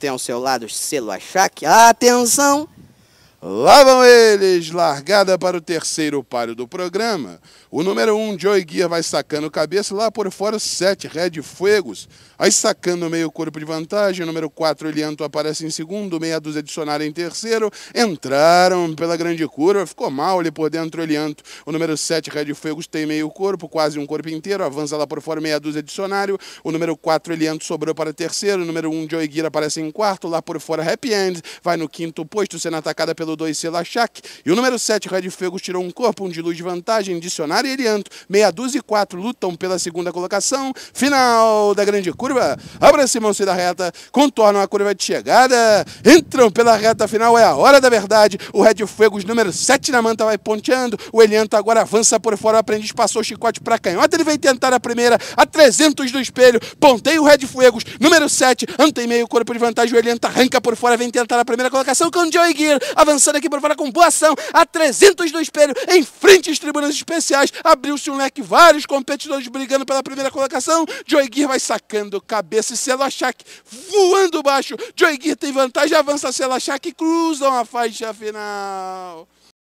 Tem ao seu lado o selo Achaque. Atenção! Lá vão eles! Largada para o terceiro páreo do programa. O número 1, um, Joey Guia vai sacando cabeça. Lá por fora, o 7, Red Fuegos. Aí sacando meio corpo de vantagem. O número 4, Elianto, aparece em segundo. Meia dúzia adicionada em terceiro. Entraram pela grande curva. Ficou mal ali por dentro, Elianto. O número 7, Red Fuegos, tem meio corpo, quase um corpo inteiro. Avança lá por fora, meia dúzia adicionário. O número 4, Elianto, sobrou para terceiro. O número 1, um, Joey Guia aparece em quarto. Lá por fora, Happy End. Vai no quinto posto, sendo atacada pelo pelo 2 Selachak. E o número 7, Red Fuego tirou um corpo, um de luz de vantagem. Dicionário e Elianto, meia dúzia e quatro lutam pela segunda colocação. Final da grande curva. abra se da reta, contornam a curva de chegada, entram pela reta final. É a hora da verdade. O Red Fegos, número 7 na manta, vai ponteando. O Elianto agora avança por fora. O aprendiz passou o chicote para canhota. Ele vem tentar a primeira, a 300 do espelho. Ponteia o Red Fuegos, número 7, anta meio, corpo de vantagem. O Elianto arranca por fora, vem tentar a primeira colocação com o Joey Gear. Avança Passando aqui para fora com boa ação, a 300 do espelho, em frente aos tribunais especiais, abriu-se um leque, vários competidores brigando pela primeira colocação, Joy Gear vai sacando cabeça e Selachak voando baixo, Joy Gear tem vantagem, avança Selachak e cruzam a faixa final.